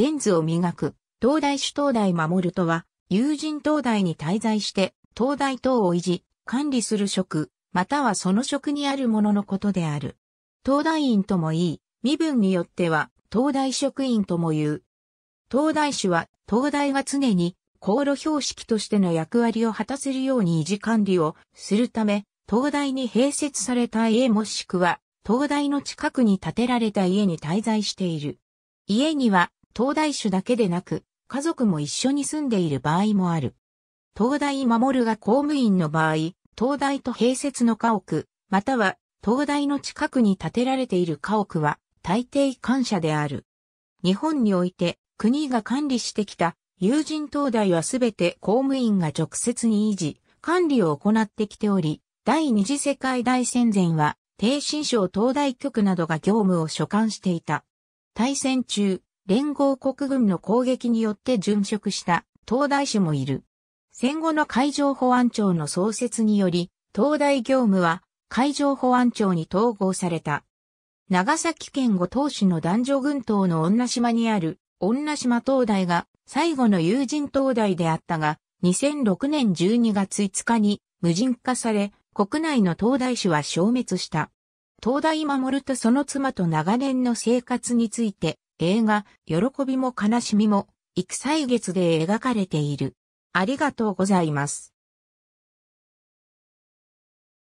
レンズを磨く、東大主東大守るとは、友人東大に滞在して、東大等を維持、管理する職、またはその職にあるもののことである。東大院ともいい、身分によっては、東大職員とも言う。東大主は、東大が常に、航路標識としての役割を果たせるように維持管理をするため、東大に併設された家もしくは、東大の近くに建てられた家に滞在している。家には東大種だけでなく、家族も一緒に住んでいる場合もある。東大守が公務員の場合、東大と併設の家屋、または東大の近くに建てられている家屋は大抵感謝である。日本において国が管理してきた友人東大はすべて公務員が直接に維持、管理を行ってきており、第二次世界大戦前は、低新省東大局などが業務を所管していた。大戦中、連合国軍の攻撃によって殉職した東大種もいる。戦後の海上保安庁の創設により、東大業務は海上保安庁に統合された。長崎県五島市の男女群島の女島にある女島灯台が最後の友人灯台であったが、2006年12月5日に無人化され、国内の灯台市は消滅した。灯台守とその妻と長年の生活について映画、喜びも悲しみも、幾い月で描かれている。ありがとうございます。